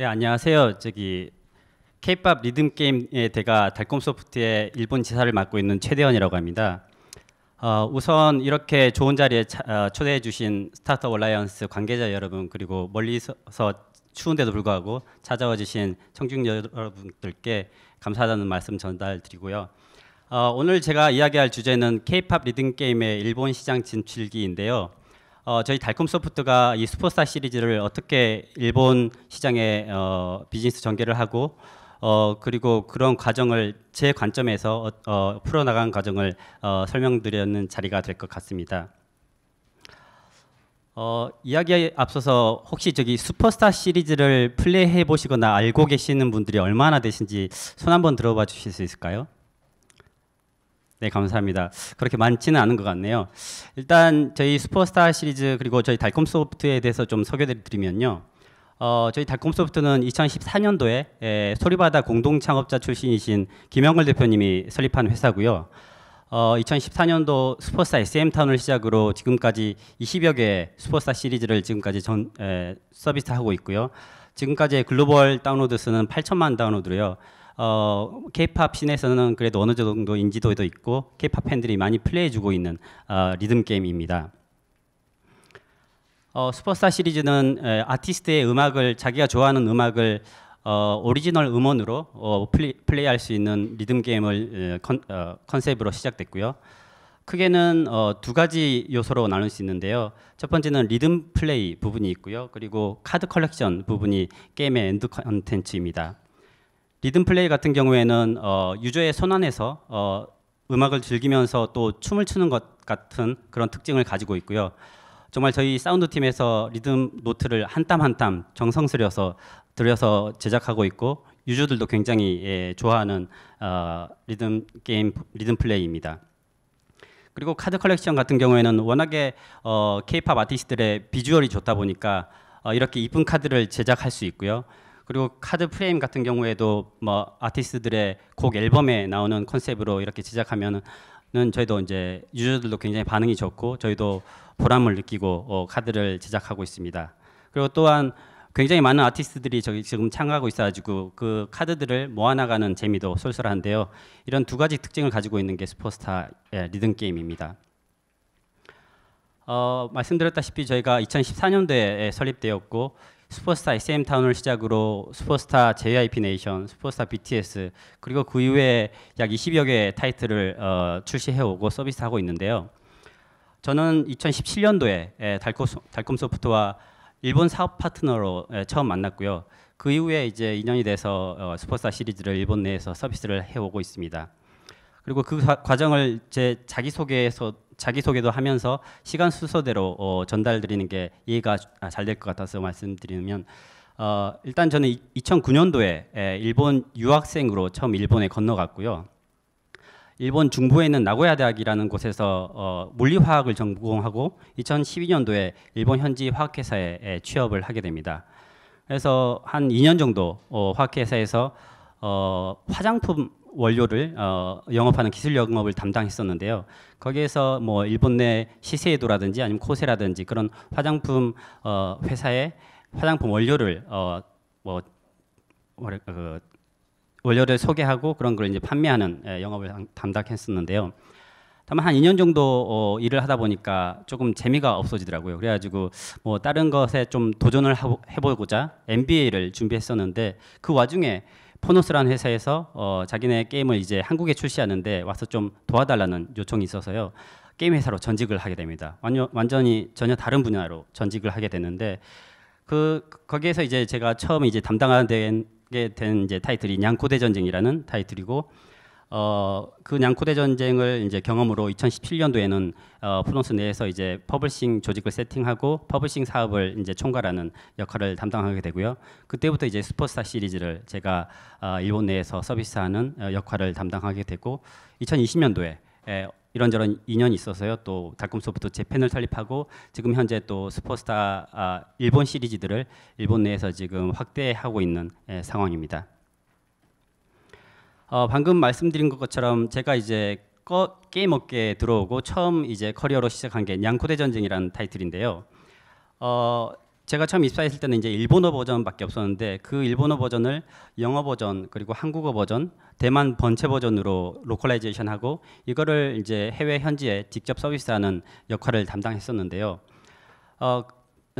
네 안녕하세요. 저기 K-팝 리듬 게임의 대가 달콤 소프트의 일본 지사를 맡고 있는 최대원이라고 합니다. 어, 우선 이렇게 좋은 자리에 차, 어, 초대해 주신 스타트업 얼라이언스 관계자 여러분 그리고 멀리서 추운데도 불구하고 찾아와 주신 청중 여러분들께 감사하다는 말씀 전달드리고요. 어, 오늘 제가 이야기할 주제는 K-팝 리듬 게임의 일본 시장 진출기인데요. 어, 저희 달콤소프트가 이 슈퍼스타 시리즈를 어떻게 일본 시장에 어, 비즈니스 전개를 하고 어, 그리고 그런 과정을 제 관점에서 어, 어 풀어나간 과정을 어, 설명드리는 자리가 될 것 같습니다. 어, 이야기에 앞서서 혹시 저기 슈퍼스타 시리즈를 플레이해 보시거나 알고 계시는 분들이 얼마나 되신지 손 한번 들어봐 주실 수 있을까요? 네, 감사합니다. 그렇게 많지는 않은 것 같네요. 일단 저희 슈퍼스타 시리즈 그리고 저희 달콤 소프트에 대해서 좀 소개드리면요. 어, 저희 달콤 소프트는 2014년도에 에, 소리바다 공동 창업자 출신이신 김영걸 대표님이 설립한 회사고요. 어, 2014년도 슈퍼스타 SM타운을 시작으로 지금까지 20여 개의 슈퍼스타 시리즈를 지금까지 전, 서비스하고 있고요. 지금까지의 글로벌 다운로드 수는 8천만 다운로드로요. 어, K-팝 씬에서는 그래도 어느 정도 인지도도 있고 K-팝 팬들이 많이 플레이해주고 있는 어, 리듬 게임입니다. 어, 슈퍼스타 시리즈는 에, 아티스트의 음악을 자기가 좋아하는 음악을 어, 오리지널 음원으로 어, 플레 플레이할 수 있는 리듬 게임을 에, 컨, 어, 셉으로 시작됐고요. 크게는 어, 두 가지 요소로 나눌 수 있는데요. 첫 번째는 리듬 플레이 부분이 있고요. 그리고 카드 컬렉션 부분이 게임의 엔드 컨텐츠입니다. 리듬 플레이 같은 경우에는 어, 유저의 손안에서 어, 음악을 즐기면서 또 춤을 추는 것 같은 그런 특징을 가지고 있고요. 정말 저희 사운드 팀에서 리듬 노트를 한 땀 한 땀 정성스려서 들여서 제작하고 있고 유저들도 굉장히 예, 좋아하는 어, 리듬 게임 리듬 플레이입니다. 그리고 카드 컬렉션 같은 경우에는 워낙에 어, K-팝 아티스트들의 비주얼이 좋다 보니까 어, 이렇게 이쁜 카드를 제작할 수 있고요. 그리고 카드 프레임 같은 경우에도 뭐 아티스트들의 곡 앨범에 나오는 컨셉으로 이렇게 제작하면은 저희도 이제 유저들도 굉장히 반응이 좋고 저희도 보람을 느끼고 어, 카드를 제작하고 있습니다. 그리고 또한 굉장히 많은 아티스트들이 저기 지금 참가하고 있어가지고 그 카드들을 모아나가는 재미도 쏠쏠한데요. 이런 두 가지 특징을 가지고 있는 게스포스타 리듬 게임입니다. 어, 말씀드렸다시피 저희가 2014년도에 설립되었고 슈퍼스타 SM 타운을 시작으로 슈퍼스타 JYP 네이션, 슈퍼스타 BTS 그리고 그 이후에 약 20여 개의 타이틀을 어, 출시해오고 서비스하고 있는데요. 저는 2017년도에 달콤, 달콤 소프트와 일본 사업 파트너로 처음 만났고요. 그 이후에 이제 2년이 돼서 어, 슈퍼스타 시리즈를 일본 내에서 서비스를 해오고 있습니다. 그리고 그 과, 정을제 자기소개에서 자기소개도 하면서 시간 순서대로 어, 전달드리는 게 이해가 아, 잘될 것 같아서 말씀드리면 어, 일단 저는 2009년도에 일본 유학생으로 처음 일본에 건너갔고요. 일본 중부에 있는 나고야 대학이라는 곳에서 어, 물리화학을 전공하고 2012년도에 일본 현지 화학회사에 취업을 하게 됩니다. 그래서 한 2년 정도 어, 화학회사에서 어, 화장품 원료를 어, 영업하는 기술 영업을 담당했었는데요. 거기에서 뭐 일본 내 시세이도라든지 아니면 코세라든지 그런 화장품 어, 회사의 화장품 원료를 어, 뭐 그, 원료를 소개하고 그런 걸 이제 판매하는 예, 영업을 담당했었는데요. 다만 한 2년 정도 어, 일을 하다 보니까 조금 재미가 없어지더라고요. 그래가지고 뭐 다른 것에 좀 도전을 하고, 해보고자 MBA를 준비했었는데 그 와중에 포노스라는 회사에서 어, 자기네 게임을 이제 한국에 출시하는데 와서 좀 도와달라는 요청이 있어서요. 게임 회사로 전직을 하게 됩니다. 완전, 완전히 전혀 다른 분야로 전직을 하게 되는데 그 거기에서 이제 제가 처음 이제 담당하게 된 이제 타이틀이 양코대 전쟁이라는 타이틀이고 어, 그냥코대 전쟁을 이제 경험으로 2017년도에는 어, 프론스 내에서 이제 퍼블싱 조직을 세팅하고 퍼블싱 사업을 이제 총괄하는 역할을 담당하게 되고요. 그때부터 이제 슈퍼스타 시리즈를 제가 어, 일본 내에서 서비스하는 어, 역할을 담당하게 되고 2020년도에 에, 이런저런 인연이 있어서요. 또 달콤소프트 재팬을 설립하고 지금 현재 또 슈퍼스타 아, 일본 시리즈들을 일본 내에서 지금 확대하고 있는 에, 상황입니다. 어, 방금 말씀드린 것처럼 제가 이제 거, 게임 업계에 들어오고 처음 이제 커리어로 시작한 게양코대 전쟁이라는 타이틀인데요. 어, 제가 처음 입사했을 때는 이제 일본어 버전밖에 없었는데 그 일본어 버전을 영어 버전 그리고 한국어 버전 대만 번체 버전으로 로컬라이제이션하고 이거를 이제 해외 현지에 직접 서비스하는 역할을 담당했었는데요. 어,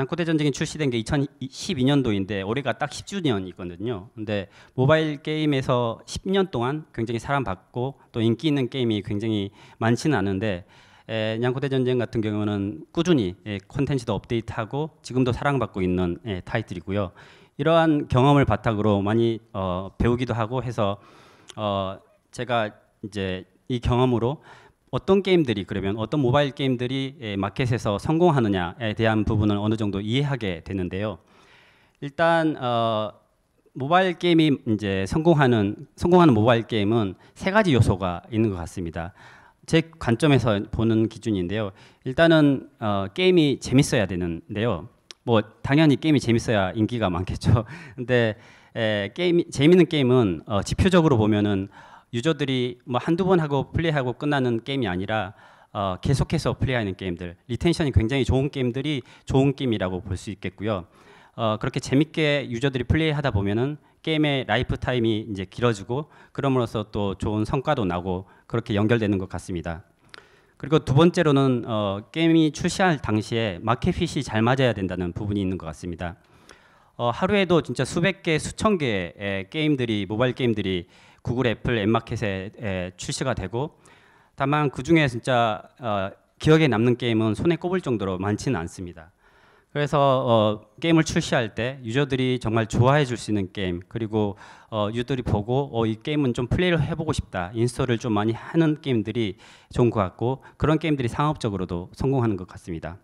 양코대 전쟁이 출시된 게 2012년도인데 올해가 딱 10주년이거든요. 근데 모바일 게임에서 10년 동안 굉장히 사랑받고 또 인기 있는 게임이 굉장히 많지는 않은데 양코대 전쟁 같은 경우는 꾸준히 예, 콘텐츠도 업데이트하고 지금도 사랑받고 있는 에, 예, 타이틀이고요. 이러한 경험을 바탕으로 많이 어, 배우기도 하고 해서 어, 제가 이제 이 경험으로 어떤 게임들이 그러면 어떤 모바일 게임들이 예, 마켓에서 성공하느냐에 대한 부분을 어느 정도 이해하게 되는데요. 일단 어, 모바일 게임이 이제 성공하는 성공하는 모바일 게임은 세 가지 요소가 있는 것 같습니다. 제 관점에서 보는 기준인데요. 일단은 어, 게임이 재밌어야 되는데요. 뭐 당연히 게임이 재밌어야 인기가 많겠죠. 근데 에, 예, 게임 재밌는 게임은 어, 지표적으로 보면은 유저들이 뭐 한두 번 하고 플레이하고 끝나는 게임이 아니라 어, 계속해서 플레이하는 게임들 리텐션이 굉장히 좋은 게임들이 좋은 게임이라고 볼 수 있겠고요. 어, 그렇게 재밌게 유저들이 플레이하다 보면은 게임의 라이프 타임이 이제 길어지고 그럼으로써 또 좋은 성과도 나고 그렇게 연결되는 것 같습니다. 그리고 두 번째로는 어, 게임이 출시할 당시에 마켓핏이 잘 맞아야 된다는 부분이 있는 것 같습니다. 어, 하루에도 진짜 수백 개, 수천 개의 게임들이 모바일 게임들이 구글, 애플, 앱마켓에 출시가 되고 다만 그 중에 진짜 어, 기억에 남는 게임은 손에 꼽을 정도로 많지는 않습니다. 그래서 어, 게임을 출시할 때 유저들이 정말 좋아해 줄 수 있는 게임 그리고 어, 유저들이 보고 어, 이 게임은 좀 플레이를 해보고 싶다 인스톨을 좀 많이 하는 게임들이 좋은 것 같고 그런 게임들이 상업적으로도 성공하는 것 같습니다.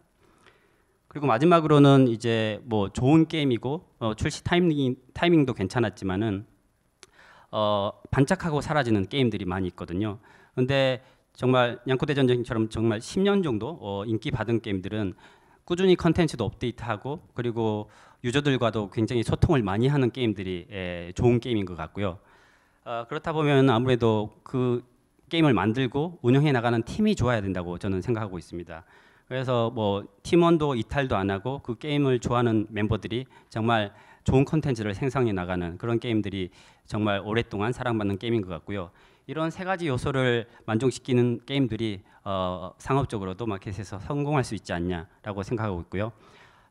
그리고 마지막으로는 이제 뭐 좋은 게임이고 어, 출시 타이밍, 타이밍도 괜찮았지만은 어, 반짝하고 사라지는 게임들이 많이 있거든요. 근데 정말 양코대 전쟁처럼 정말 10년 정도 어, 인기 받은 게임들은 꾸준히 컨텐츠도 업데이트하고 그리고 유저들과도 굉장히 소통을 많이 하는 게임들이 에, 예, 좋은 게임인 것 같고요. 어, 그렇다 보면 아무래도 그 게임을 만들고 운영해 나가는 팀이 좋아야 된다고 저는 생각하고 있습니다. 그래서 뭐 팀원도 이탈도 안 하고 그 게임을 좋아하는 멤버들이 정말 좋은 컨텐츠를 생성해 나가는 그런 게임들이 정말 오랫동안 사랑받는 게임인 것 같고요. 이런 세 가지 요소를 만족시키는 게임들이 어, 상업적으로도 마켓에서 성공할 수 있지 않냐라고 생각하고 있고요.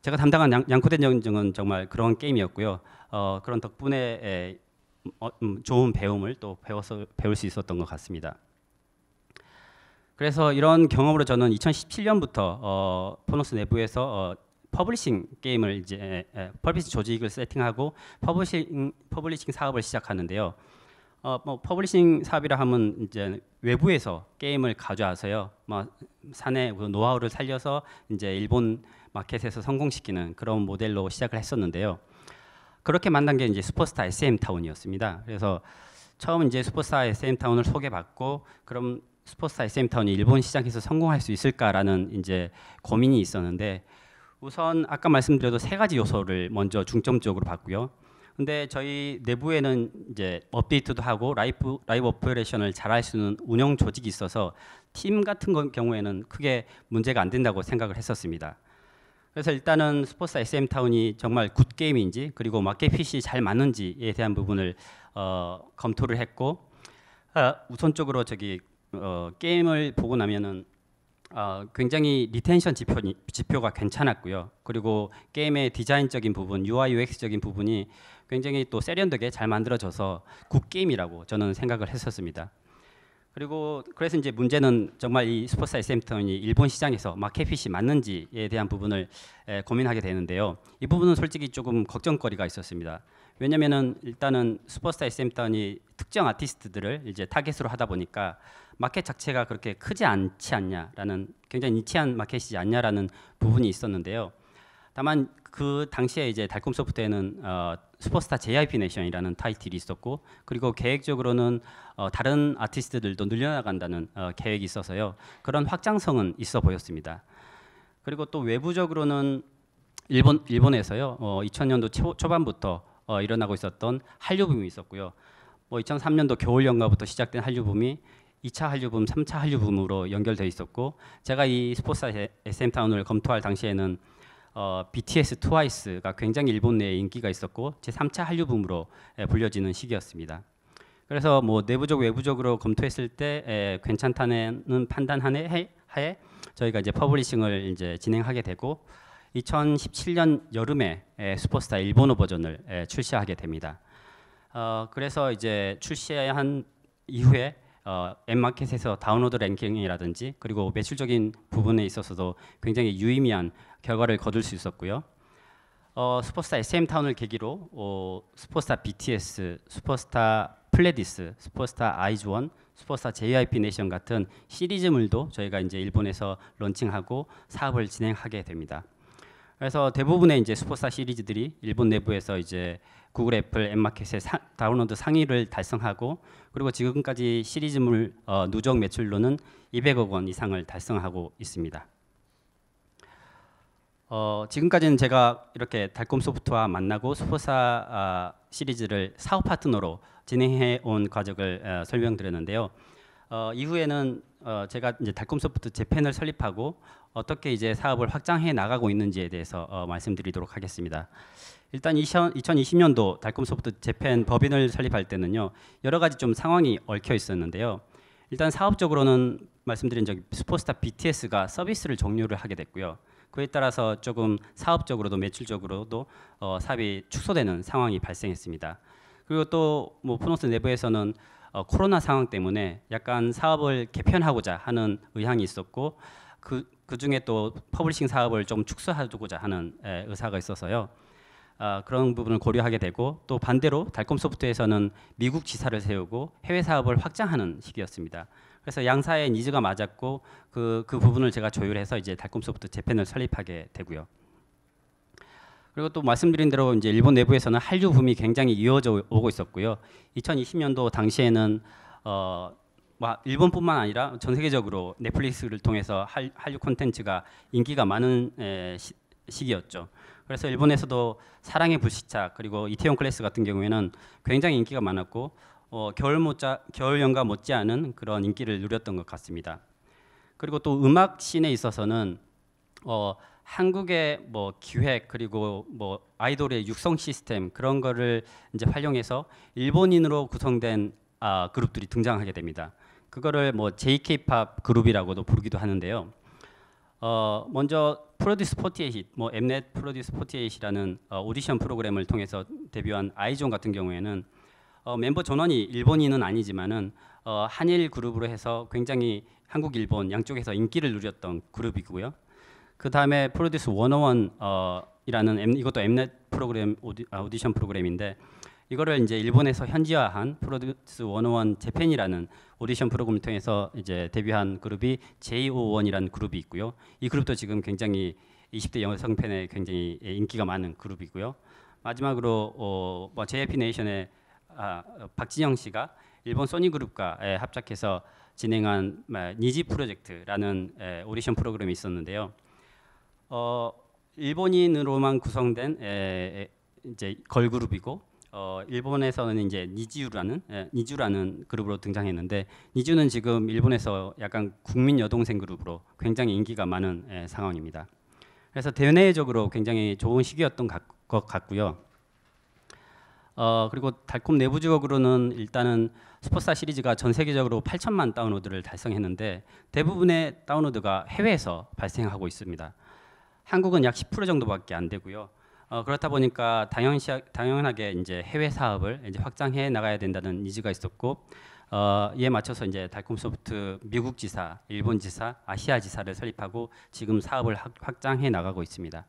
제가 담당한 양, 코된 전쟁은 정말 그런 게임이었고요. 어, 그런 덕분에 에, 어, 음, 좋은 배움을 또 배워서 배울 수 있었던 것 같습니다. 그래서 이런 경험으로 저는 2017년부터 어, 포노스 내부에서 어, 퍼블리싱 게임을 이제 퍼블리싱 조직을 세팅하고 퍼블리싱 퍼블리싱 사업을 시작하는데요. 어, 뭐 퍼블리싱 사업이라 하면 이제 외부에서 게임을 가져와서요. 뭐 사내 그 노하우를 살려서 이제 일본 마켓에서 성공시키는 그런 모델로 시작을 했었는데요. 그렇게 만난 게 이제 슈퍼스타 SM 타운이었습니다. 그래서 처음 이제 슈퍼스타 SM 타운을 소개받고 그럼 슈퍼스타 SM 타운이 일본 시장에서 성공할 수 있을까라는 이제 고민이 있었는데 우선 아까 말씀드려도 세 가지 요소를 먼저 중점적으로 봤고요. 근데 저희 내부에는 이제 업데이트도 하고 라이프 라이브 오퍼레이션을 잘할 수 있는 운영 조직이 있어서 팀 같은 경우에는 크게 문제가 안 된다고 생각을 했었습니다. 그래서 일단은 스포츠 SM 타운이 정말 굿 게임인지 그리고 마켓 핏이 잘 맞는지에 대한 부분을 어, 검토를 했고 아, 우선적으로 저기 어, 게임을 보고 나면은 어, 굉장히 리텐션 지표, 지표가 괜찮았고요. 그리고 게임의 디자인적인 부분, UI UX적인 부분이 굉장히 또 세련되게 잘 만들어져서 굿게임이라고 저는 생각을 했었습니다. 그리고 그래서 이제 문제는 정말 이 슈퍼사이 샘턴이 일본 시장에서 마켓핏이 맞는지에 대한 부분을 에, 고민하게 되는데요. 이 부분은 솔직히 조금 걱정거리가 있었습니다. 왜냐면은 일단은 슈퍼스타의 샘턴이 특정 아티스트들을 이제 타겟으로 하다 보니까 마켓 자체가 그렇게 크지 않지 않냐라는 굉장히 니치한 마켓이지 않냐라는 부분이 있었는데요. 다만 그 당시에 이제 달콤 소프트에는 어, 슈퍼스타 JYP 내션이라는 타이틀이 있었고 그리고 계획적으로는 어, 다른 아티스트들도 늘려나간다는 어, 계획이 있어서요 그런 확장성은 있어 보였습니다. 그리고 또 외부적으로는 일본 일본에서요 2000년도 어, 초, 초반부터 어, 일어나고 있었던 한류붐이 있었고요. 뭐 2003년도 겨울 연가부터 시작된 한류붐이 2차 한류붐, 3차 한류붐으로 연결되어 있었고 제가 이 스포츠 SM 타운을 검토할 당시에는 어, BTS 트와이스가 굉장히 일본 내에 인기가 있었고 제3차 한류 붐으로 에, 예, 불려지는 시기였습니다. 그래서 뭐 내부적 외부적으로 검토했을 때 에, 예, 괜찮다는 판단하에 해, 해 저희가 이제 퍼블리싱을 이제 진행하게 되고 2017년 여름에 에, 예, 슈퍼스타 일본어 버전을 에, 출시하게 됩니다. 어, 그래서 이제 출시한 이후에 어, 앱마켓에서 다운로드 랭킹이라든지 그리고 매출적인 부분에 있어서도 굉장히 유의미한 결과를 거둘 수 있었고요. 어, 슈퍼스타 SM타운을 계기로 어, 슈퍼스타 BTS, 슈퍼스타 플레디스, 슈퍼스타 아이즈원, 슈퍼스타 JYP 네이션 같은 시리즈물도 저희가 이제 일본에서 런칭하고 사업을 진행하게 됩니다. 그래서 대부분의 이제 슈퍼스타 시리즈들이 일본 내부에서 이제 구글, 애플, 앱마켓의 다운로드 상위를 달성하고 그리고 지금까지 시리즈물 어, 누적 매출로는 200억 원 이상을 달성하고 있습니다. 어, 지금까지는 제가 이렇게 달콤 소프트와 만나고 슈퍼사 어, 아, 시리즈를 사업 파트너로 진행해 온 과정을 어, 설명드렸는데요. 어, 이후에는 어, 제가 이제 달콤소프트 재팬을 설립하고 어떻게 이제 사업을 확장해 나가고 있는지에 대해서 어, 말씀드리도록 하겠습니다. 일단 2020년도 달콤소프트 재팬 법인을 설립할 때는요 여러 가지 좀 상황이 얽혀 있었는데요. 일단 사업적으로는 말씀드린 적 슈퍼스타 BTS가 서비스를 종료를 하게 됐고요. 그에 따라서 조금 사업적으로도 매출적으로도 어, 사업이 축소되는 상황이 발생했습니다. 그리고 또뭐 포노스 내부에서는 어, 코로나 상황 때문에 약간 사업을 개편하고자 하는 의향이 있었고 그, 그 중에 또 퍼블리싱 사업을 좀 축소하고자 하는 에, 의사가 있어서요. 어, 그런 부분을 고려하게 되고 또 반대로 달콤 소프트에서는 미국 지사를 세우고 해외 사업을 확장하는 시기였습니다. 그래서 양사의 니즈가 맞았고 그, 그 부분을 제가 조율해서 이제 달콤 소프트 재팬을 설립하게 되고요. 그리고 또 말씀드린 대로 이제 일본 내부에서는 한류 붐이 굉장히 이어져 오고 있었고요. 2020년도 당시에는 어, 뭐 일본뿐만 아니라 전 세계적으로 넷플릭스를 통해서 한류 콘텐츠가 인기가 많은 에, 시, 기였죠 그래서 일본에서도 사랑의 불시착 그리고 이태원 클래스 같은 경우에는 굉장히 인기가 많았고 어, 겨울 못자 겨울 연가 못지않은 그런 인기를 누렸던 것 같습니다. 그리고 또 음악 씬에 있어서는 어, 한국의 뭐 기획 그리고 뭐 아이돌의 육성 시스템 그런 거를 이제 활용해서 일본인으로 구성된 아, 그룹들이 등장하게 됩니다. 그거를 뭐 JK팝 그룹이라고도 부르기도 하는데요. 어, 먼저 프로듀스 48, 뭐 엠넷 프로듀스 48이라는 어, 오디션 프로그램을 통해서 데뷔한 아이존 같은 경우에는 어, 멤버 전원이 일본인은 아니지만은 어, 한일 그룹으로 해서 굉장히 한국 일본 양쪽에서 인기를 누렸던 그룹이고요. 그 다음에 프로듀스 101 어, 이라는 M, 이것도 엠넷 프로그램 오디, 아, 오디션 프로그램인데 이거를 이제 일본에서 현지화한 프로듀스 101 재팬이라는 오디션 프로그램을 통해서 이제 데뷔한 그룹이 JO1이라는 그룹이 있고요. 이 그룹도 지금 굉장히 20대 여성 팬에 굉장히 예, 인기가 많은 그룹이고요. 마지막으로 어, 뭐 JYP 네이션의 아, 박진영 씨가 일본 소니 그룹과 합작해서 진행한 니지 프로젝트라는 오디션 프로그램이 있었는데요. 어, 일본인으로만 구성된 에, 이제 걸그룹이고 어, 일본에서는 이제 니즈유라는 에, 예, 니주라는 그룹으로 등장했는데 니주는 지금 일본에서 약간 국민 여동생 그룹으로 굉장히 인기가 많은 에, 예, 상황입니다. 그래서 대내적으로 굉장히 좋은 시기였던 가, 것 같고요. 어, 그리고 달콤 내부주역으로는 일단은 스포스타 시리즈가 전 세계적으로 8천만 다운로드를 달성했는데 대부분의 다운로드가 해외에서 발생하고 있습니다. 한국은 약 10% 정도밖에 안 되고요. 어, 그렇다 보니까 당연시, 당연하게 이제 해외 사업을 이제 확장해 나가야 된다는 니즈가 있었고 어, 이에 맞춰서 이제 달콤소프트 미국 지사, 일본 지사, 아시아 지사를 설립하고 지금 사업을 확, 장해 나가고 있습니다.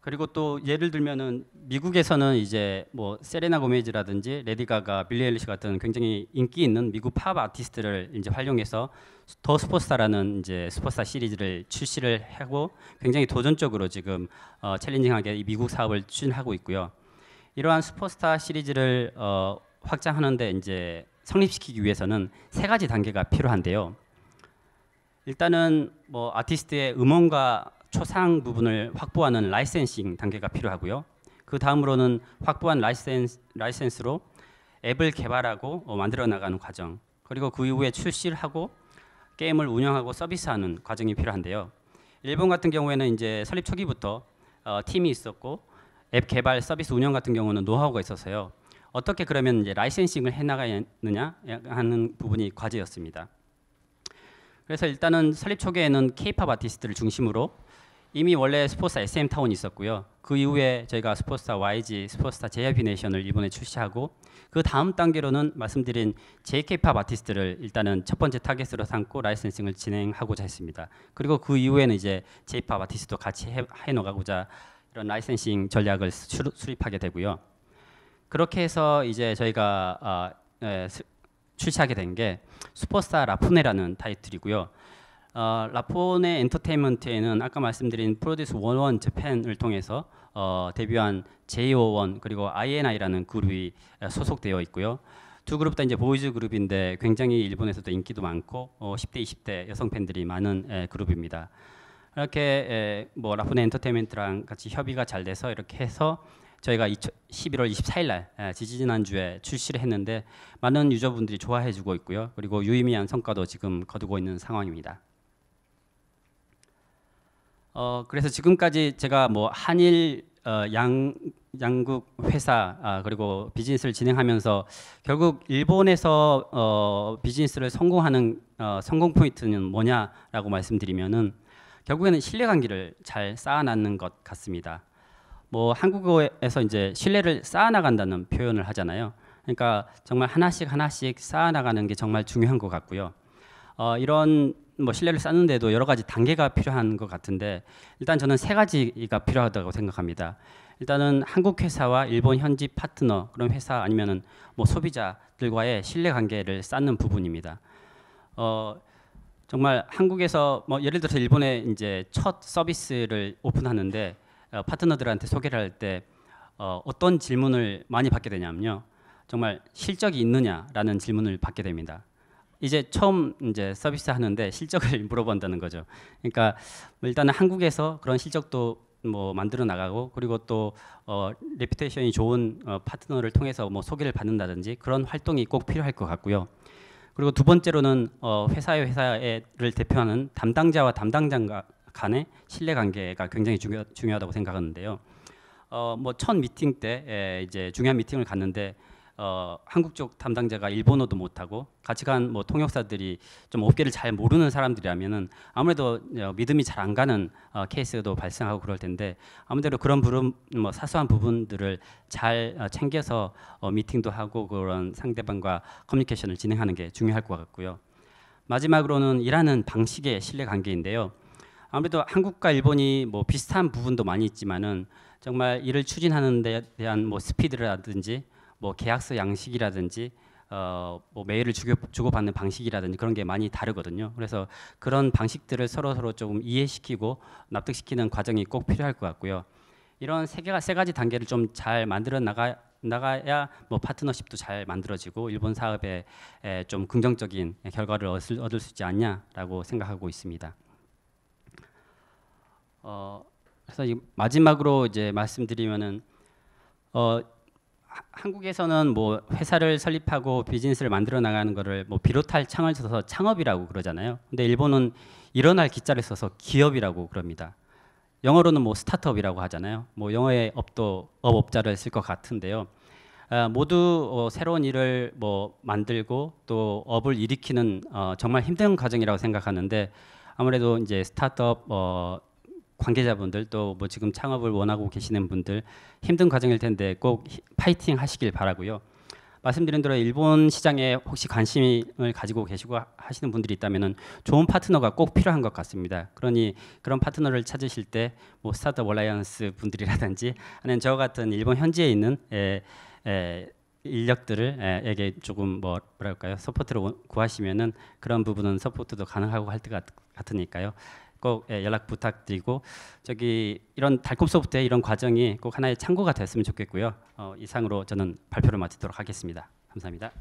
그리고 또 예를 들면은 미국에서는 이제 뭐 세레나 고메즈라든지 레디 가가, 빌리 엘리시 같은 굉장히 인기 있는 미국 팝 아티스트를 이제 활용해서 더스포스타라는 이제 슈퍼스타 시리즈를 출시를 하고 굉장히 도전적으로 지금 어, 챌린징하게 미국 사업을 추진하고 있고요. 이러한 스포스타 시리즈를 어, 확장하는데 이제 성립시키기 위해서는 세 가지 단계가 필요한데요. 일단은 뭐 아티스트의 음원과 초상 부분을 확보하는 라이센싱 단계가 필요하고요. 그 다음으로는 확보한 라이센스, 라이센스로 앱을 개발하고 어, 만들어 나가는 과정 그리고 그 이후에 출시를 하고 게임을 운영하고 서비스하는 과정이 필요한데요. 일본 같은 경우에는 이제 설립 초기부터 어, 팀이 있었고 앱 개발 서비스 운영 같은 경우는 노하우가 있어서요. 어떻게 그러면 이제 라이센싱을 해나가느냐 하는 부분이 과제였습니다. 그래서 일단은 설립 초기에는 케이팝 아티스트를 중심으로 이미 원래 스포츠타 SM 타운이 있었고요. 그 이후에 저희가 스포츠타 YG, 스포츠타 제이비네이션을 이번에 출시하고 그 다음 단계로는 말씀드린 JK팝 아티스트를 일단은 첫 번째 타겟으로 삼고 라이센싱을 진행하고자 했습니다. 그리고 그 이후에는 이제 J팝 아티스트도 같이 해, 해 나가고자 이런 라이센싱 전략을 수립하게 되고요. 그렇게 해서 이제 저희가 아, 에, 네, 출시하게 된게 슈퍼스타 라푸네라는 타이틀이고요. 어, 라폰의 엔터테인먼트에는 아까 말씀드린 프로듀스 101 재팬을 통해서 어, 데뷔한 JO1 그리고 INI라는 그룹이 어, 소속되어 있고요. 두 그룹 다 이제 보이즈 그룹인데 굉장히 일본에서도 인기도 많고 어, 10대 20대 여성 팬들이 많은 에, 그룹입니다. 이렇게 에, 뭐라폰네 엔터테인먼트랑 같이 협의가 잘 돼서 이렇게 해서 저희가 11월 24일 날 지지난 주에 출시를 했는데 많은 유저분들이 좋아해주고 있고요. 그리고 유의미한 성과도 지금 거두고 있는 상황입니다. 어, 그래서 지금까지 제가 뭐 한일 어, 양 양국 회사 아, 그리고 비즈니스를 진행하면서 결국 일본에서 어, 비즈니스를 성공하는 어, 성공 포인트는 뭐냐라고 말씀드리면은 결국에는 신뢰 관계를 잘쌓아놨는것 같습니다. 뭐 한국어에서 이제 신뢰를 쌓아나간다는 표현을 하잖아요. 그러니까 정말 하나씩 하나씩 쌓아나가는 게 정말 중요한 것 같고요. 어, 이런 뭐 신뢰를 쌓는데도 여러 가지 단계가 필요한 것 같은데 일단 저는 세 가지가 필요하다고 생각합니다. 일단은 한국 회사와 일본 현지 파트너 그런 회사 아니면은 뭐 소비자들과의 신뢰 관계를 쌓는 부분입니다. 어 정말 한국에서 뭐 예를 들어서 일본에 이제 첫 서비스를 오픈하는데 어, 파트너들한테 소개를 할때 어, 어떤 질문을 많이 받게 되냐면요. 정말 실적이 있느냐라는 질문을 받게 됩니다. 이제 처음 이제 서비스 하는데 실적을 물어본다는 거죠. 그러니까 뭐 일단은 한국에서 그런 실적도 뭐 만들어 나가고 그리고 또 어, 레피테이션이 좋은 어, 파트너를 통해서 뭐 소개를 받는다든지 그런 활동이 꼭 필요할 것 같고요. 그리고 두 번째로는 어, 회사의 회사를 대표하는 담당자와 담당자 간의 신뢰 관계가 굉장히 중요, 중요하다고 생각하는데요. 어, 뭐첫 미팅 때 이제 중요한 미팅을 갔는데 어, 한국 쪽 담당자가 일본어도 못하고 같이 간뭐 통역사들이 좀 업계를 잘 모르는 사람들이라면은 아무래도 어, 믿음이 잘 안 가는 어, 케이스도 발생하고 그럴 텐데 아무래도 그런 부분 뭐 사소한 부분들을 잘 어, 챙겨서 어, 미팅도 하고 그런 상대방과 커뮤니케이션을 진행하는 게 중요할 것 같고요. 마지막으로는 일하는 방식의 신뢰 관계인데요. 아무래도 한국과 일본이 뭐 비슷한 부분도 많이 있지만은 정말 일을 추진하는 데 대한 뭐 스피드라든지 뭐 계약서 양식이라든지 어, 뭐 메일을 주고, 받는 방식이라든지 그런 게 많이 다르거든요. 그래서 그런 방식들을 서로 서로 조금 이해시키고 납득시키는 과정이 꼭 필요할 것 같고요. 이런 세 개가 세 가지 단계를 좀 잘 만들어 나가 나가야 뭐 파트너십도 잘 만들어지고 일본 사업에 좀 긍정적인 결과를 얻을, 얻을 수 있지 않냐라고 생각하고 있습니다. 어, 그래서 마지막으로 이제 말씀드리면은 어, 한국에서는 뭐 회사를 설립하고 비즈니스를 만들어 나가는 거를 뭐 비롯할 창을 써서 창업이라고 그러잖아요. 근데 일본은 일어날 기자를 써서 기업이라고 그럽니다. 영어로는 뭐 스타트업이라고 하잖아요. 뭐 영어의 업도 업업자를 쓸 것 같은데요. 아, 모두 어, 새로운 일을 뭐 만들고 또 업을 일으키는 어, 정말 힘든 과정이라고 생각하는데 아무래도 이제 스타트업 어, 관계자분들 또 뭐 지금 창업을 원하고 계시는 분들 힘든 과정일 텐데 꼭 파이팅 하시길 바라고요. 말씀드린 대로 일본 시장에 혹시 관심을 가지고 계시고 하시는 분들이 있다면은 좋은 파트너가 꼭 필요한 것 같습니다. 그러니 그런 파트너를 찾으실 때뭐 스타트업 월라이언스 분들이라든지 아니면 저 같은 일본 현지에 있는 에, 에, 인력들을 에게 조금 뭐 뭐랄까요 서포트를 구하시면은 그런 부분은 서포트도 가능하고 할것 같으니까요. 꼭 예, 연락 부탁드리고 저기 이런 달콤 소프트의 이런 과정이 꼭 하나의 참고가 됐으면 좋겠고요. 어, 이상으로 저는 발표를 마치도록 하겠습니다. 감사합니다.